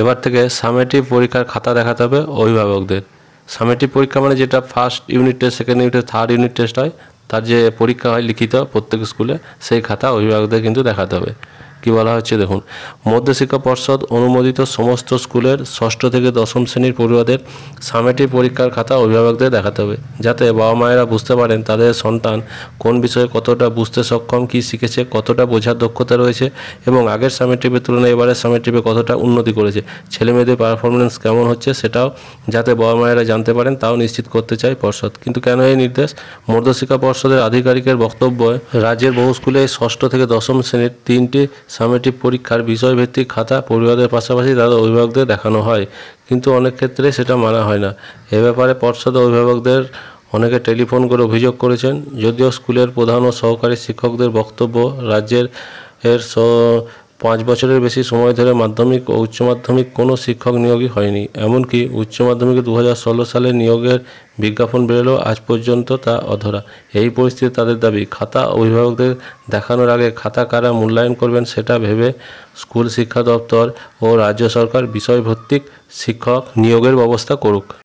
এবার থেকে সামেটিভ পরীক্ষার খাতা দেখাতে হবে অভিভাবকদের সামেটিভ পরীক্ষা মানে যেটা first unit test second unit test third unit test হয় তার যে পরীক্ষা হয় লিখিত প্রত্যেক স্কুলে সেই খাতা অভিভাবকদের কিন্তু দেখাতে হবে কি বলা হচ্ছে দেখুন মধ্যশিক্ষা পর্ষদ অনুমোদিত সমস্ত স্কুলের ষষ্ঠ থেকে দশম শ্রেণীর পড়ুয়াদের সামেটি পরীক্ষার খাতা অভিভাবকদের দেখাতে হবে যাতে বাবা মায়েরা বুঝতে পারেন তাদের সন্তান কোন বিষয়ে কতটা বুঝতে সক্ষম কি শিখেছে কতটা বোঝার দক্ষতা রয়েছে এবং আগের সামেটিভের তুলনায় এবারের সামেটিভে কতটা উন্নতি করেছে ছেলেমেয়েদের পারফরমেন্স কেমন হচ্ছে সেটাও যাতে বাবা মায়েরা জানতে পারেন তাও নিশ্চিত করতে চায় পর্ষদ কিন্তু কেন এই নির্দেশ মধ্যশিক্ষা পর্ষদের আধিকারিকের বক্তব্য রাজ্যের বহু স্কুলে ষষ্ঠ থেকে দশম শ্রেণীর তিনটি সামেটিভ পরীক্ষার বিষয়ভিত্তিক খাতা পরিবারের পাশাপাশি তাদের অভিভাবকদের দেখানো হয় কিন্তু অনেক ক্ষেত্রে সেটা মানা হয় না এ ব্যাপারে পর্ষদ অভিভাবকদের অনেকে টেলিফোন করে অভিযোগ করেছেন যদিও স্কুলের প্রধান ও সহকারী শিক্ষকদের বক্তব্য রাজ্যের এর পাঁচ বছরের বেশি সময় ধরে মাধ্যমিক ও উচ্চ মাধ্যমিক কোনো শিক্ষক নিয়োগই হয়নি এমনকি উচ্চ মাধ্যমিকে দু সালে নিয়োগের বিজ্ঞাপন বেরোলেও আজ পর্যন্ত তা অধরা এই পরিস্থিতি তাদের দাবি খাতা অভিভাবকদের দেখানোর আগে খাতা কারা মূল্যায়ন করবেন সেটা ভেবে স্কুল শিক্ষা দপ্তর ও রাজ্য সরকার বিষয়ভিত্তিক শিক্ষক নিয়োগের ব্যবস্থা করুক